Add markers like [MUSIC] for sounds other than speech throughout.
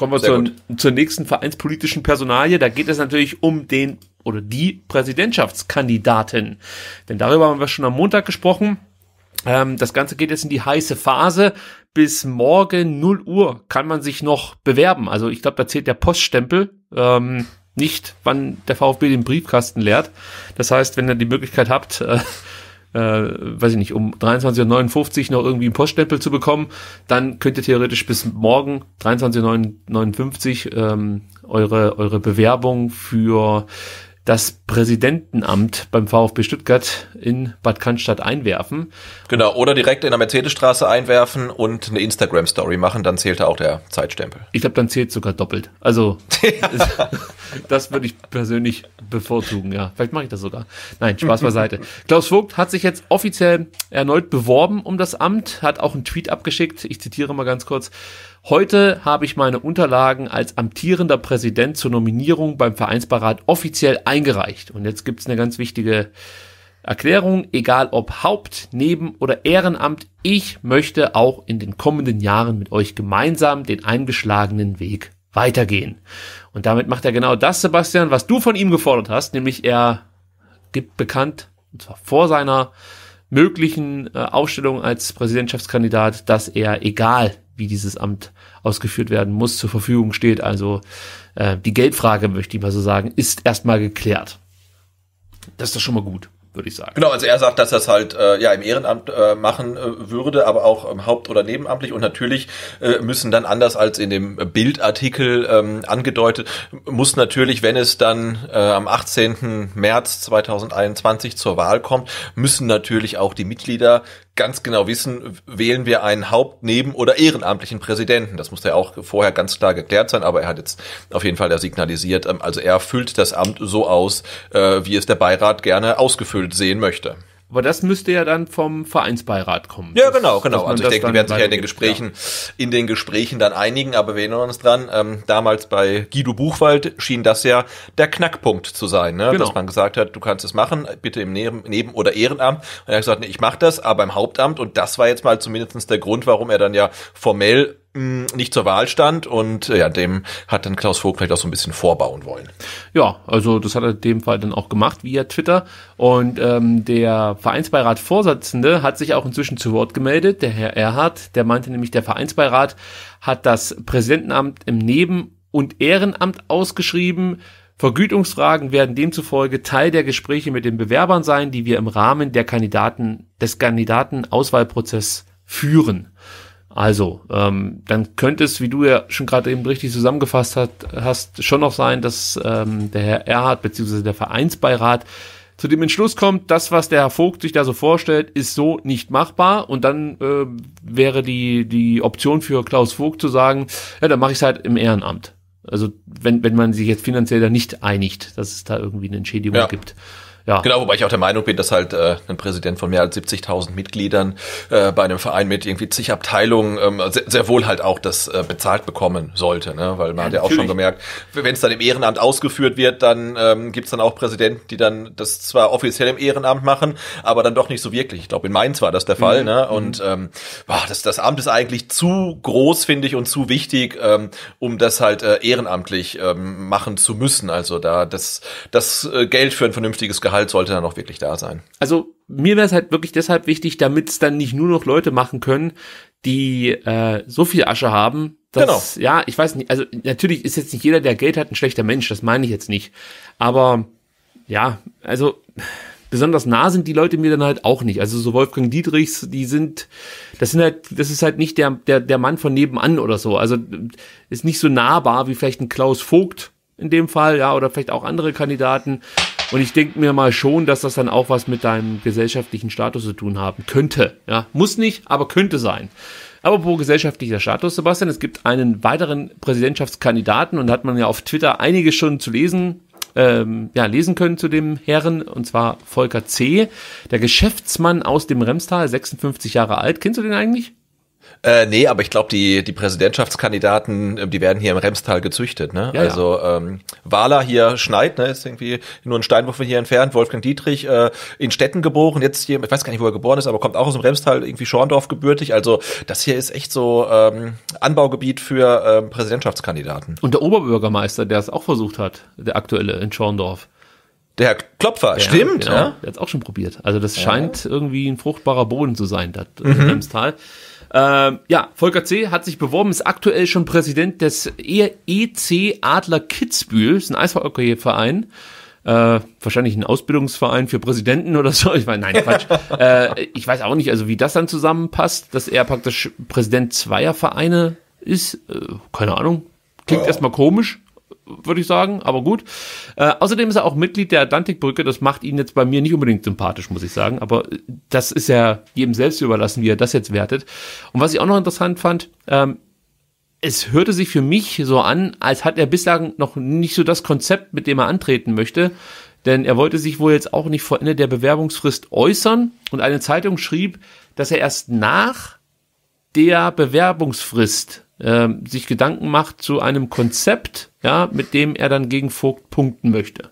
Kommen wir zur, zur nächsten vereinspolitischen Personalie. Da geht es natürlich um den oder die Präsidentschaftskandidaten. Denn darüber haben wir schon am Montag gesprochen. Ähm, das Ganze geht jetzt in die heiße Phase. Bis morgen 0 Uhr kann man sich noch bewerben. Also ich glaube, da zählt der Poststempel. Ähm, nicht, wann der VfB den Briefkasten leert. Das heißt, wenn ihr die Möglichkeit habt, äh, äh, weiß ich nicht, um 23.59 Uhr noch irgendwie einen Poststempel zu bekommen, dann könnt ihr theoretisch bis morgen 23.59 Uhr ähm, eure, eure Bewerbung für das Präsidentenamt beim VfB Stuttgart in Bad Cannstatt einwerfen. Genau, oder direkt in der Mercedesstraße einwerfen und eine Instagram-Story machen, dann zählt da auch der Zeitstempel. Ich glaube, dann zählt sogar doppelt. Also, [LAUGHS] [LAUGHS] das würde ich persönlich bevorzugen, ja. Vielleicht mache ich das sogar. Nein, Spaß beiseite. [LAUGHS] Klaus Vogt hat sich jetzt offiziell erneut beworben um das Amt, hat auch einen Tweet abgeschickt. Ich zitiere mal ganz kurz. Heute habe ich meine Unterlagen als amtierender Präsident zur Nominierung beim Vereinsbeirat offiziell eingereicht. Und jetzt gibt es eine ganz wichtige Erklärung, egal ob Haupt, Neben oder Ehrenamt, ich möchte auch in den kommenden Jahren mit euch gemeinsam den eingeschlagenen Weg weitergehen. Und damit macht er genau das, Sebastian, was du von ihm gefordert hast, nämlich er gibt bekannt, und zwar vor seiner möglichen äh, Aufstellung als Präsidentschaftskandidat, dass er, egal wie dieses Amt ausgeführt werden muss, zur Verfügung steht. Also äh, die Geldfrage, möchte ich mal so sagen, ist erstmal geklärt. Das ist doch schon mal gut würde ich sagen. Genau, also er sagt, dass er es halt äh, ja im Ehrenamt äh, machen äh, würde, aber auch ähm, haupt- oder nebenamtlich und natürlich äh, müssen dann anders als in dem Bildartikel ähm, angedeutet, muss natürlich, wenn es dann äh, am 18. März 2021 zur Wahl kommt, müssen natürlich auch die Mitglieder ganz genau wissen, wählen wir einen Haupt-, Neben- oder ehrenamtlichen Präsidenten. Das muss ja auch vorher ganz klar geklärt sein, aber er hat jetzt auf jeden Fall da signalisiert, ähm, also er füllt das Amt so aus, äh, wie es der Beirat gerne ausgefüllt sehen möchte. Aber das müsste ja dann vom Vereinsbeirat kommen. Ja, genau, genau. Also ich denke, die werden sich ja in den Gesprächen, ja. in den Gesprächen dann einigen, aber wir erinnern uns dran, ähm, damals bei Guido Buchwald schien das ja der Knackpunkt zu sein, ne? Genau. dass man gesagt hat, du kannst es machen, bitte im Neben-, Neben oder Ehrenamt. Und er hat gesagt, nee, ich mache das, aber im Hauptamt. Und das war jetzt mal zumindestens der Grund, warum er dann ja formell nicht zur Wahl stand und äh, ja, dem hat dann Klaus Vogt vielleicht auch so ein bisschen vorbauen wollen. Ja, also das hat er in dem Fall dann auch gemacht via Twitter und ähm, der Vereinsbeirat-Vorsitzende hat sich auch inzwischen zu Wort gemeldet, der Herr Erhardt, der meinte nämlich, der Vereinsbeirat hat das Präsidentenamt im Neben- und Ehrenamt ausgeschrieben, Vergütungsfragen werden demzufolge Teil der Gespräche mit den Bewerbern sein, die wir im Rahmen der Kandidaten, des Kandidatenauswahlprozess führen. Also, ähm, dann könnte es, wie du ja schon gerade eben richtig zusammengefasst hat, hast, schon noch sein, dass ähm, der Herr Erhard bzw. der Vereinsbeirat zu dem Entschluss kommt, das, was der Herr Vogt sich da so vorstellt, ist so nicht machbar. Und dann äh, wäre die, die Option für Klaus Vogt zu sagen, ja, dann mache ich es halt im Ehrenamt. Also wenn, wenn man sich jetzt finanziell da nicht einigt, dass es da irgendwie eine Entschädigung ja. gibt. Ja. Genau, wobei ich auch der Meinung bin, dass halt äh, ein Präsident von mehr als 70.000 Mitgliedern äh, bei einem Verein mit irgendwie zig Abteilungen ähm, sehr, sehr wohl halt auch das äh, bezahlt bekommen sollte, ne? weil man ja, hat ja auch schon gemerkt, wenn es dann im Ehrenamt ausgeführt wird, dann ähm, gibt dann auch Präsidenten, die dann das zwar offiziell im Ehrenamt machen, aber dann doch nicht so wirklich. Ich glaube, in Mainz war das der Fall. Mhm. Ne? Und mhm. ähm, boah, das, das Amt ist eigentlich zu groß, finde ich, und zu wichtig, ähm, um das halt äh, ehrenamtlich ähm, machen zu müssen. Also da das, das äh, Geld für ein vernünftiges Gehalt Grundgehalt sollte dann auch wirklich da sein. Also mir wäre es halt wirklich deshalb wichtig, damit es dann nicht nur noch Leute machen können, die äh, so viel Asche haben, dass, genau. ja, ich weiß nicht, also natürlich ist jetzt nicht jeder, der Geld hat, ein schlechter Mensch, das meine ich jetzt nicht. Aber ja, also besonders nah sind die Leute mir dann halt auch nicht. Also so Wolfgang Dietrichs, die sind, das sind halt, das ist halt nicht der, der, der Mann von nebenan oder so. Also ist nicht so nahbar wie vielleicht ein Klaus Vogt in dem Fall, ja, oder vielleicht auch andere Kandidaten. Und ich denke mir mal schon, dass das dann auch was mit deinem gesellschaftlichen Status zu tun haben könnte. Ja, muss nicht, aber könnte sein. Aber pro gesellschaftlicher Status, Sebastian, es gibt einen weiteren Präsidentschaftskandidaten und hat man ja auf Twitter einige schon zu lesen, ähm, ja, lesen können zu dem Herren, und zwar Volker C., der Geschäftsmann aus dem Remstal, 56 Jahre alt. Kennst du den eigentlich? Äh, nee, aber ich glaube, die, die Präsidentschaftskandidaten, äh, die werden hier im Remstal gezüchtet. Ne? Ja, also Ähm, Wahler hier schneit, ne, ist irgendwie nur ein Steinwurf von hier entfernt. Wolfgang Dietrich äh, in Stetten geboren, jetzt hier, ich weiß gar nicht, wo er geboren ist, aber kommt auch aus dem Remstal, irgendwie Schorndorf gebürtig. Also das hier ist echt so ähm, Anbaugebiet für ähm, Präsidentschaftskandidaten. Und der Oberbürgermeister, der es auch versucht hat, der aktuelle in Schorndorf. Der Herr Klopfer, der, stimmt. Genau, ja? Der hat es auch schon probiert. Also das ja. scheint irgendwie ein fruchtbarer Boden zu sein, das äh, mhm. Remstal. Ähm, ja, Volker C. hat sich beworben, ist aktuell schon Präsident des EC e Adler Kitzbühel, ist ein Eishockeyverein. Äh, wahrscheinlich ein Ausbildungsverein für Präsidenten oder so. Ich meine, nein, Quatsch. [LAUGHS] äh, ich weiß auch nicht, also wie das dann zusammenpasst, dass er praktisch Präsident zweier Vereine ist. Äh, keine Ahnung. Klingt ja. erstmal komisch, würde ich sagen, aber gut. Äh, außerdem ist er auch Mitglied der Atlantikbrücke. Das macht ihn jetzt bei mir nicht unbedingt sympathisch, muss ich sagen. Aber äh, das ist ja jedem selbst überlassen, wie er das jetzt wertet. Und was ich auch noch interessant fand, ähm, es hörte sich für mich so an, als hat er bislang noch nicht so das Konzept, mit dem er antreten möchte. Denn er wollte sich wohl jetzt auch nicht vor Ende der Bewerbungsfrist äußern. Und eine Zeitung schrieb, dass er erst nach der Bewerbungsfrist äh, sich Gedanken macht zu einem Konzept, ja, mit dem er dann gegen Vogt punkten möchte.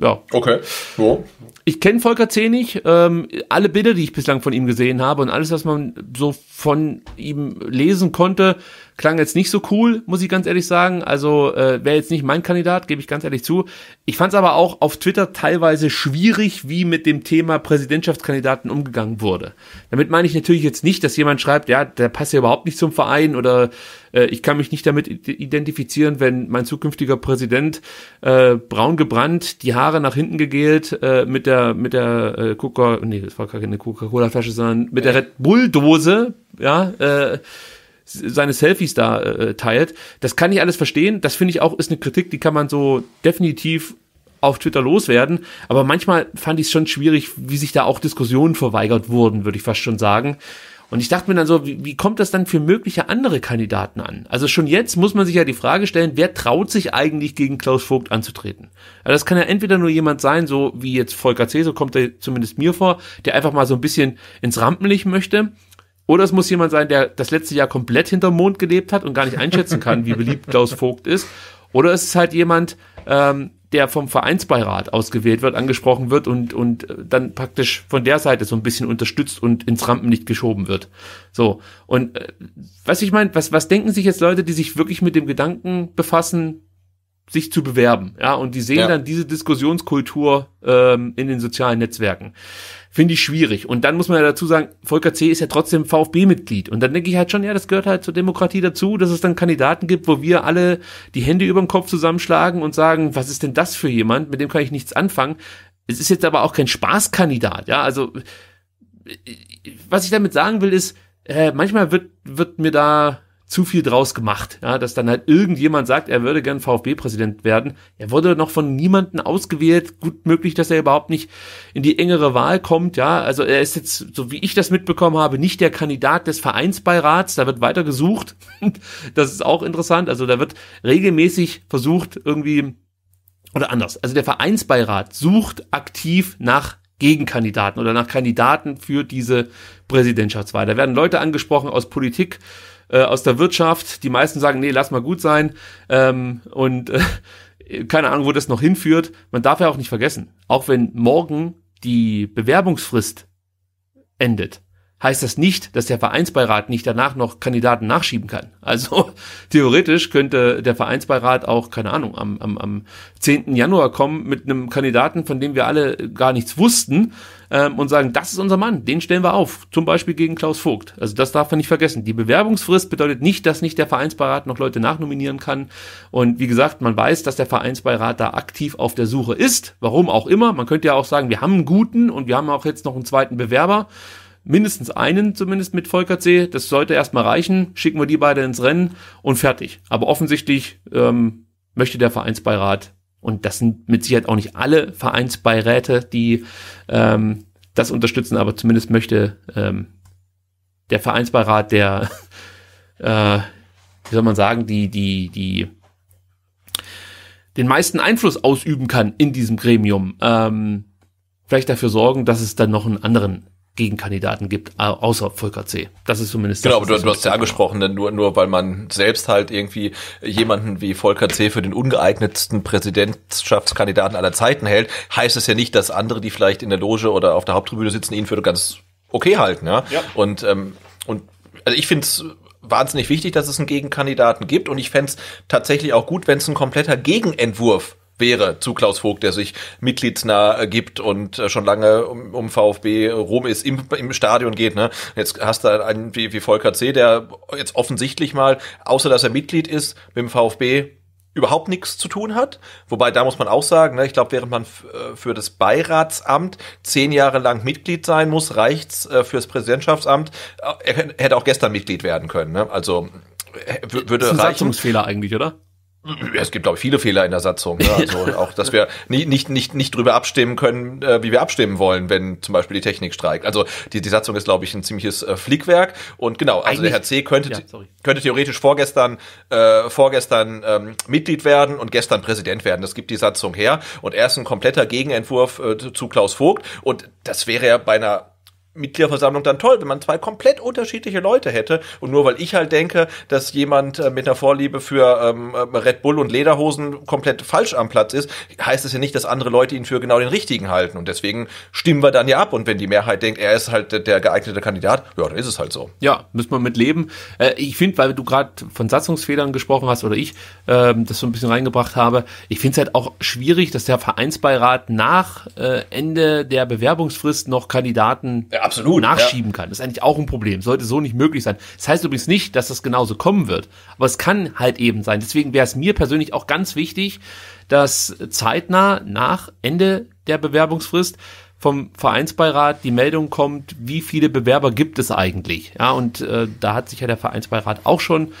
Ja. Okay. So. Ich kenne Volker Zenig, ähm, alle Bilder, die ich bislang von ihm gesehen habe und alles, was man so von ihm lesen konnte, Klang jetzt nicht so cool, muss ich ganz ehrlich sagen. Also äh, wäre jetzt nicht mein Kandidat, gebe ich ganz ehrlich zu. Ich fand es aber auch auf Twitter teilweise schwierig, wie mit dem Thema Präsidentschaftskandidaten umgegangen wurde. Damit meine ich natürlich jetzt nicht, dass jemand schreibt, ja, der passt ja überhaupt nicht zum Verein oder äh, ich kann mich nicht damit identifizieren, wenn mein zukünftiger Präsident äh, braun gebrannt, die Haare nach hinten gegelt, äh, mit der mit der äh, Coca, nee, das war keine Coca-Cola-Flasche, sondern mit der Red Bull-Dose, ja. Äh, seine Selfies da äh, teilt. Das kann ich alles verstehen. Das finde ich auch, ist eine Kritik, die kann man so definitiv auf Twitter loswerden. Aber manchmal fand ich es schon schwierig, wie sich da auch Diskussionen verweigert wurden, würde ich fast schon sagen. Und ich dachte mir dann so, wie, wie kommt das dann für mögliche andere Kandidaten an? Also schon jetzt muss man sich ja die Frage stellen, wer traut sich eigentlich gegen Klaus Vogt anzutreten? Also das kann ja entweder nur jemand sein, so wie jetzt Volker C., so kommt er zumindest mir vor, der einfach mal so ein bisschen ins Rampenlicht möchte oder es muss jemand sein, der das letzte Jahr komplett hinterm Mond gelebt hat und gar nicht einschätzen kann, wie beliebt [LAUGHS] Klaus Vogt ist. Oder es ist halt jemand, ähm, der vom Vereinsbeirat ausgewählt wird, angesprochen wird und, und äh, dann praktisch von der Seite so ein bisschen unterstützt und ins Rampenlicht geschoben wird. So. Und äh, was ich meine, was, was denken sich jetzt Leute, die sich wirklich mit dem Gedanken befassen, sich zu bewerben. Ja, und die sehen ja. dann diese Diskussionskultur ähm, in den sozialen Netzwerken. Finde ich schwierig. Und dann muss man ja dazu sagen, Volker C. ist ja trotzdem VfB-Mitglied. Und dann denke ich halt schon, ja, das gehört halt zur Demokratie dazu, dass es dann Kandidaten gibt, wo wir alle die Hände über den Kopf zusammenschlagen und sagen, was ist denn das für jemand? Mit dem kann ich nichts anfangen. Es ist jetzt aber auch kein Spaßkandidat. Ja, also äh, äh, was ich damit sagen will, ist, äh, manchmal wird, wird mir da zu viel draus gemacht, ja, dass dann halt irgendjemand sagt, er würde gern VfB-Präsident werden. Er wurde noch von niemanden ausgewählt. Gut möglich, dass er überhaupt nicht in die engere Wahl kommt, ja. Also er ist jetzt, so wie ich das mitbekommen habe, nicht der Kandidat des Vereinsbeirats. Da wird weiter gesucht. [LAUGHS] das ist auch interessant. Also da wird regelmäßig versucht, irgendwie, oder anders. Also der Vereinsbeirat sucht aktiv nach Gegenkandidaten oder nach Kandidaten für diese Präsidentschaftswahl. Da werden Leute angesprochen aus Politik, äh, aus der Wirtschaft. Die meisten sagen, nee, lass mal gut sein. Ähm, und äh, keine Ahnung, wo das noch hinführt. Man darf ja auch nicht vergessen, auch wenn morgen die Bewerbungsfrist endet, heißt das nicht, dass der Vereinsbeirat nicht danach noch Kandidaten nachschieben kann. Also [LAUGHS] theoretisch könnte der Vereinsbeirat auch, keine Ahnung, am, am, am 10. Januar kommen mit einem Kandidaten, von dem wir alle gar nichts wussten ähm, und sagen, das ist unser Mann, den stellen wir auf, zum Beispiel gegen Klaus Vogt. Also das darf man nicht vergessen. Die Bewerbungsfrist bedeutet nicht, dass nicht der Vereinsbeirat noch Leute nachnominieren kann. Und wie gesagt, man weiß, dass der Vereinsbeirat da aktiv auf der Suche ist, warum auch immer. Man könnte ja auch sagen, wir haben einen guten und wir haben auch jetzt noch einen zweiten Bewerber mindestens einen zumindest mit Volker C. Das sollte erstmal reichen. Schicken wir die beide ins Rennen und fertig. Aber offensichtlich ähm, möchte der Vereinsbeirat, und das sind mit Sicherheit auch nicht alle Vereinsbeiräte, die ähm, das unterstützen, aber zumindest möchte ähm, der Vereinsbeirat, der, [LAUGHS] äh, wie soll man sagen, die, die, die den meisten Einfluss ausüben kann in diesem Gremium, ähm, vielleicht dafür sorgen, dass es dann noch einen anderen Gegenkandidaten gibt, außer Volker C. Das ist zumindest. Genau, das, aber du, du hast ja angesprochen, denn nur, nur weil man selbst halt irgendwie jemanden wie Volker C. für den ungeeignetsten Präsidentschaftskandidaten aller Zeiten hält, heißt es ja nicht, dass andere, die vielleicht in der Loge oder auf der Haupttribüne sitzen, ihn für ganz okay halten. Ja. ja. Und, ähm, und also ich finde es wahnsinnig wichtig, dass es einen Gegenkandidaten gibt und ich fände es tatsächlich auch gut, wenn es ein kompletter Gegenentwurf wäre zu Klaus Vogt, der sich mitgliedsnah äh, gibt und äh, schon lange um, VfB Rom ist, im, im Stadion geht. Ne? Jetzt hast du einen wie, wie Volker C., der jetzt offensichtlich mal, außer dass er Mitglied ist, mit dem VfB überhaupt nichts zu tun hat. Wobei, da muss man auch sagen, ne, ich glaube, während man äh, für das Beiratsamt zehn Jahre lang Mitglied sein muss, reicht's äh, fürs Präsidentschaftsamt. Er hätte auch gestern Mitglied werden können. Ne? Also würde das ist ein reichen. Satzungsfehler eigentlich, oder? Es gibt, glaube ich, viele Fehler in der Satzung. Ne? [LAUGHS] Also auch, dass wir nie, nicht, nicht, nicht drüber abstimmen können, äh, wie wir abstimmen wollen, wenn zum Beispiel die Technik streikt. Also die, die Satzung ist, glaube ich, ein ziemliches äh, Flickwerk. Und genau, also Eigentlich, der Herr C. könnte, ja, könnte theoretisch vorgestern, äh, vorgestern ähm, Mitglied werden und gestern Präsident werden. Das gibt die Satzung her. Und er ist ein kompletter Gegenentwurf äh, zu Klaus Vogt. Und das wäre ja bei einer Mitgliederversammlung dann toll, wenn man zwei komplett unterschiedliche Leute hätte. Und nur weil ich halt denke, dass jemand äh, mit einer Vorliebe für ähm, äh, Red Bull und Lederhosen komplett falsch am Platz ist, heißt es ja nicht, dass andere Leute ihn für genau den richtigen halten. Und deswegen stimmen wir dann ja ab. Und wenn die Mehrheit denkt, er ist halt der geeignete Kandidat, ja, dann ist es halt so. Ja, müssen wir mit leben. Äh, ich finde, weil du gerade von Satzungsfehlern gesprochen hast oder ich äh, das so ein bisschen reingebracht habe, ich finde es halt auch schwierig, dass der Vereinsbeirat nach äh, Ende der Bewerbungsfrist noch Kandidaten ja, Absolut. Nachschieben ja. kann. Das ist eigentlich auch ein Problem. Sollte so nicht möglich sein. Das heißt übrigens nicht, dass das genauso kommen wird. Aber es kann halt eben sein. Deswegen wäre es mir persönlich auch ganz wichtig, dass zeitnah nach Ende der Bewerbungsfrist vom Vereinsbeirat die Meldung kommt, wie viele Bewerber gibt es eigentlich. Ja, und äh, da hat sich ja der Vereinsbeirat auch schon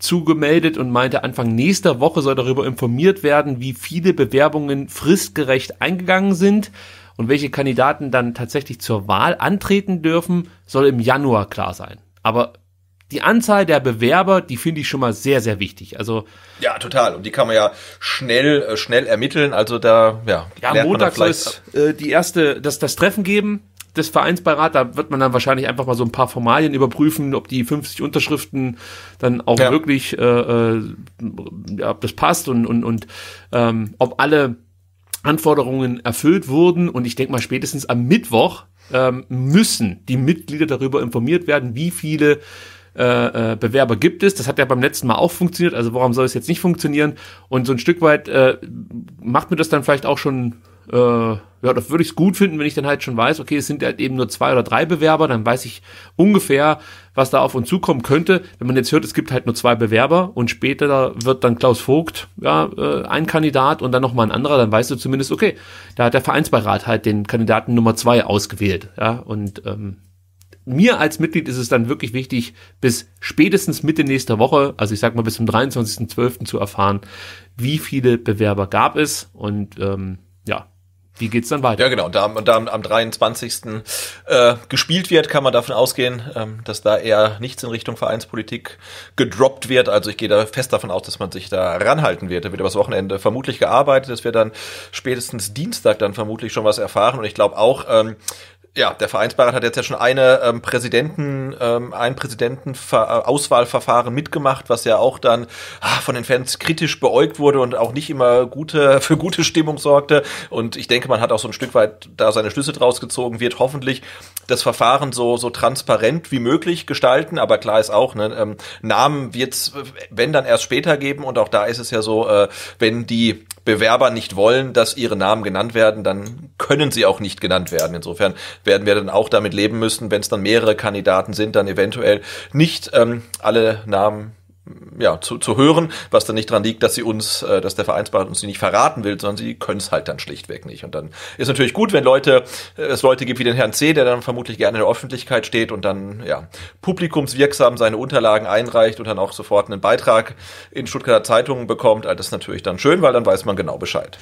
zugemeldet und meinte, Anfang nächster Woche soll darüber informiert werden, wie viele Bewerbungen fristgerecht eingegangen sind und welche Kandidaten dann tatsächlich zur Wahl antreten dürfen, soll im Januar klar sein. Aber die Anzahl der Bewerber, die finde ich schon mal sehr, sehr wichtig. Also ja, total. Und die kann man ja schnell, äh, schnell ermitteln. Also da, ja. Ja, am Montag soll es äh, die erste, das, das Treffen geben des Vereinsbeirats. Da wird man dann wahrscheinlich einfach mal so ein paar Formalien überprüfen, ob die 50 Unterschriften dann auch ja. wirklich, äh, äh, ob das passt und und und ähm, ob alle Anforderungen erfüllt wurden. Und ich denke mal, spätestens am Mittwoch ähm, müssen die Mitglieder darüber informiert werden, wie viele äh, äh, Bewerber gibt es. Das hat ja beim letzten Mal auch funktioniert. Also warum soll es jetzt nicht funktionieren? Und so ein Stück weit äh, macht mir das dann vielleicht auch schon äh, ja, das würde ich es gut finden, wenn ich dann halt schon weiß, okay, es sind halt eben nur zwei oder drei Bewerber, dann weiß ich ungefähr, was da auf uns zukommen könnte. Wenn man jetzt hört, es gibt halt nur zwei Bewerber und später wird dann Klaus Vogt ja, äh, ein Kandidat und dann nochmal ein anderer, dann weißt du zumindest, okay, da hat der Vereinsbeirat halt den Kandidaten Nummer zwei ausgewählt. Ja, und ähm, mir als Mitglied ist es dann wirklich wichtig, bis spätestens Mitte nächster Woche, also ich sag mal bis zum 23.12. zu erfahren, wie viele Bewerber gab es und ähm, wie geht's dann weiter? Ja, genau. Da, da am 23. Äh, gespielt wird, kann man davon ausgehen, ähm, dass da eher nichts in Richtung Vereinspolitik gedroppt wird. Also ich gehe da fest davon aus, dass man sich da ranhalten wird. Da wird übers Wochenende vermutlich gearbeitet. Es wird dann spätestens Dienstag dann vermutlich schon was erfahren. Und ich glaube auch, ähm, ja, der Vereinsbeirat hat jetzt ja schon eine ähm, Präsidenten, ähm, ein Präsidentenauswahlverfahren äh, mitgemacht, was ja auch dann ah, von den Fans kritisch beäugt wurde und auch nicht immer gute, [LAUGHS] für gute Stimmung sorgte. Und ich denke, man hat auch so ein Stück weit da seine Schlüsse draus gezogen, wird hoffentlich das Verfahren so, so transparent wie möglich gestalten. Aber klar ist auch, ne, ähm, Namen wird's wenn dann erst später geben. Und auch da ist es ja so, äh, wenn die Bewerber nicht wollen, dass ihre Namen genannt werden, dann können sie auch nicht genannt werden. Insofern werden wir dann auch damit leben müssen, wenn es dann mehrere Kandidaten sind, dann eventuell nicht ähm, alle Namen ja, zu, zu hören, was dann nicht dran liegt, dass sie uns, äh, dass der Vereinsbeirat uns die nicht verraten will, sondern sie können es halt dann schlichtweg nicht. Und dann ist natürlich gut, wenn Leute, äh, es Leute gibt wie den Herrn C., der dann vermutlich gerne in der Öffentlichkeit steht und dann, ja, publikumswirksam seine Unterlagen einreicht und dann auch sofort einen Beitrag in Stuttgarter Zeitungen bekommt. All also das ist natürlich dann schön, weil dann weiß man genau Bescheid.